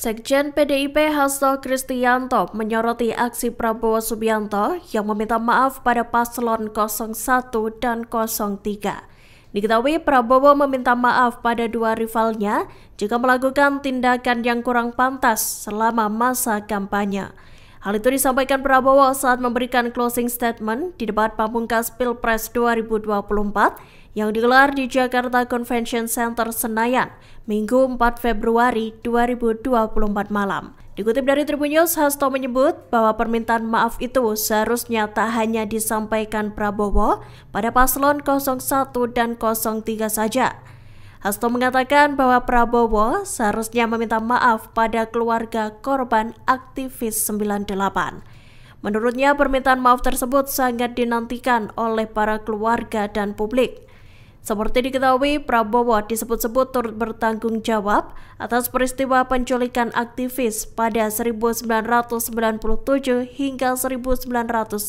Sekjen PDIP Hasto Kristianto menyoroti aksi Prabowo Subianto yang meminta maaf pada paslon 01 dan 03. Diketahui Prabowo meminta maaf pada dua rivalnya jika melakukan tindakan yang kurang pantas selama masa kampanye. Hal itu disampaikan Prabowo saat memberikan closing statement di debat pamungkas Pilpres 2024 yang digelar di Jakarta Convention Center Senayan, Minggu 4 Februari 2024 malam. Dikutip dari Tribun News, Hasto menyebut bahwa permintaan maaf itu seharusnya tak hanya disampaikan Prabowo pada paslon 01 dan 03 saja, Hasto mengatakan bahwa Prabowo seharusnya meminta maaf pada keluarga korban aktivis 98. Menurutnya permintaan maaf tersebut sangat dinantikan oleh para keluarga dan publik. Seperti diketahui, Prabowo disebut-sebut turut bertanggung jawab atas peristiwa penculikan aktivis pada 1997 hingga 1998.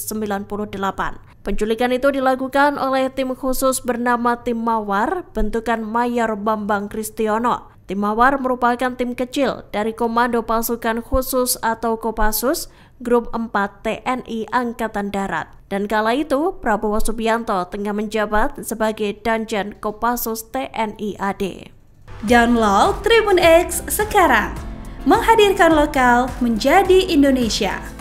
Penculikan itu dilakukan oleh tim khusus bernama Tim Mawar, bentukan Mayor Bambang Kristiono. Tim Mawar merupakan tim kecil dari Komando Pasukan Khusus atau Kopassus Grup 4 TNI Angkatan Darat. Dan kala itu, Prabowo Subianto tengah menjabat sebagai Danjen Kopassus TNI AD. Download Tribun X sekarang, menghadirkan lokal menjadi Indonesia.